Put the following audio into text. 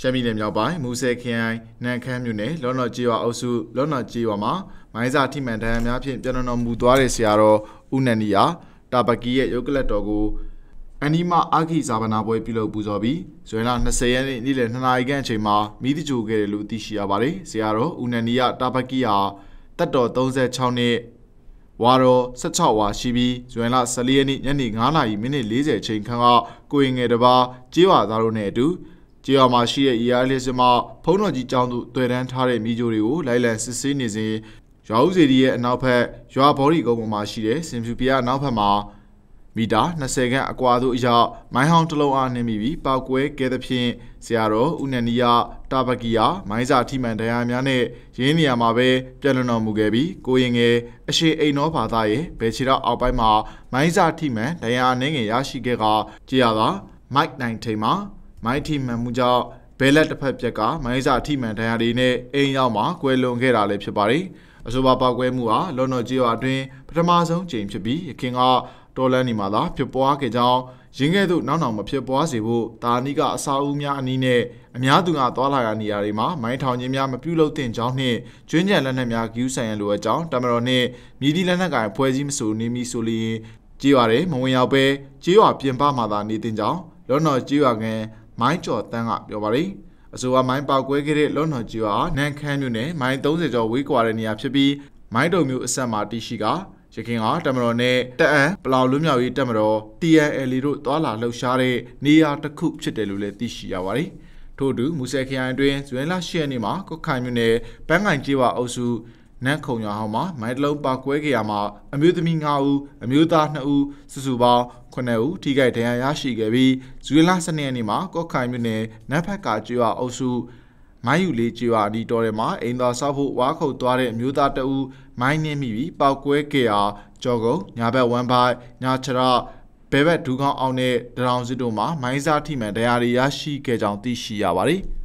ရှမ်းပြည်နယ်မြောက်ပိုင်းမူဆယ်ခရိုင်နန်ခမ်းမြို့နယ်လောနော်ကျေးရွာအုပ်စုလောနော်ကျေးရွာမှာမိုင်းစာထိမှန်ဒဏ်ရာများဖြင့်ပြန်လည်တော်မူသွားတဲ့ဆရာတော်ဦးနန္ဒီယာတာပကီရဲ့ရုပ်ကလတ်တော်ကိုအနီမအာခိဇာပနာပွဲပြုလုပ်ပူဇော်ပြီးဇွဲလ20ရက်နေ့နေ့လယ်2နာရီခန့်အချိန်မှာမိသကြိုခဲ့တယ်လို့သိရှိရပါတယ်။ဆရာတော်ဦးနန္ဒီယာတာပကီဟာတက်တော်36နှစ်ဝါတော်16ဝါရှိပြီးဇွန်လ14ရက်နေ့ညနေ9:40မိနစ်40အချိန်ခန့်ကကိုရင်ငယ်တစ်ပါးကြေးဝါသားတို့နဲ့အတူကြေးရွာမှာရှိတဲ့ရေအားလျှက်စမဖုံးတော်ကြီးကျောင်းသို့တွေ့တန်းထားတဲ့မိကျိုတွေကိုလိုက်လံစစ်ဆေးနေစဉ်ရွာဦးစီတီရဲ့အနောက်ဘက်ရွာဘော်ဒီကုန်းပေါ်မှာရှိတဲ့စင်ဖြူပြားအနောက်ဘက်မှာမီတာ20ခန့်အကွာသို့အရောက်မိုင်းဟောင်းတစ်လုံးအားနှင်းမိပြီးပောက်ကွဲခဲ့သဖြင့်ဆရာတော်ဦးနန္ဒီယာတာဘကီယာမိုင်းစာထိမှန်တရားများနဲ့ရင်းနေရာမှာပဲပြန်လည်တော်မူခဲ့ပြီးကိုရင်ငယ်အရှိအိမ်တော်ဘာသာရဲ့ဘယ်ခြေတော့အောက်ပိုင်းမှာမိုင်းစာထိမှန်တရားနှင်းငယ်ရရှိခဲ့ကကြည်ရတာမိုက်နိုင်ထိန်မှာမိုင်းထိမှန်မှုကြောင့်ဘဲလက်တစ်ဖက်ပြက်ကမိုင်းစာထိမှန်ဒဏ်ရာတွေနဲ့အိမ်ရောက်မှာကွယ်လွန်ခဲ့တာလည်းဖြစ်ပါတယ်။အဆိုပါပောက်ကွဲမှုဟာလော်နော်ကြီးရွာအတွင်းပထမဆုံးကြိမ်ဖြစ်ပြီးရခင်ကတော်လန်းနေမှာသာဖြစ်ပွားခဲ့ကြောင်းရင်းခဲ့သို့နောက်နောက်မဖြစ်ပွားစေဖို့ဒါနီကအစာအုပ်များအနည်းနဲ့အများသူကသွာလာရနေရာတွေမှာမိုင်းထောင်ခြင်းများမပြုလုပ်သင့်ကြောင်းနှင့်ကျွင်းကြံလက်နက်များဂယူးဆိုင်ရန်လိုအပ်ကြောင်းတမတော်နှင့်မြည်သည့်လက်နက်ကိုင်ဖွဲ့စည်းမဆိုနေမီဆိုလျင်ကြေးရွာတွေမဝင်ရောက်ပဲကြေးရွာပြင်ပမှသာနေသင့်ကြောင်းလောနော်ကြေးရွာကန်မိုင်းကျော်တန်းကပြောပါတယ်အဆိုပါမိုင်းပေါက်ကွဲခဲ့တဲ့လုံတော်ကြီးဟာနန်ခမ်းမြို့နယ်မိုင်း30ကျော်ဝေးကွာတဲ့နေရာဖြစ်ပြီးမိုင်းတုံမြို့အဆက်မှာတရှိကရခိုင်ကတမတော်နဲ့တအံပလောင်လူမျိုးရေးတမတော် TNL တို့တွာလာလှုပ်ရှားတဲ့နေရာတစ်ခုဖြစ်တယ်လို့လည်းသိရှိရပါတယ်။ထို့အတူမူဆယ်ခရိုင်အတွင်းဇွဲလ10ရက်နေ့မှာကုတ်ခိုင်မြို့နယ်ပန်းကိုင်ကျေးဝါအုပ်စုနန်းခုံရွာဟောင်းမှာမိုင်းတလုံးပါကွဲခဲ့ရမှာအမျိုးသမီး9ဦးအမျိုးသား2ဦးစုစုပေါင်း9ဦးထိခိုက်ဒဏ်ရာရရှိခဲ့ပြီးဇူလိုင်လ12ရက်နေ့မှာကော့ခိုင်မြို့နယ်နန်းဖက်ကကျွော်အုပ်စုမိုင်းယူလေးကျွော်အနီးတော်ထဲမှာအိမ်သာဆောက်ဖို့ဝါခုတ်သွားတဲ့အမျိုးသား2ဦးမိုင်းနှင်းမိပြီးပေါက်ကွဲခဲ့ရာကြောကုံညာဘက်ဝမ်ပိုင်ညာချရဘဲဘက်ဒူးကောင်းအောင်နဲ့တရောင်စစ်တို့မှာမိုင်းစားထိမှန်ဒဏ်ရာရရှိခဲ့ကြောင်းသိရှိရပါတယ်။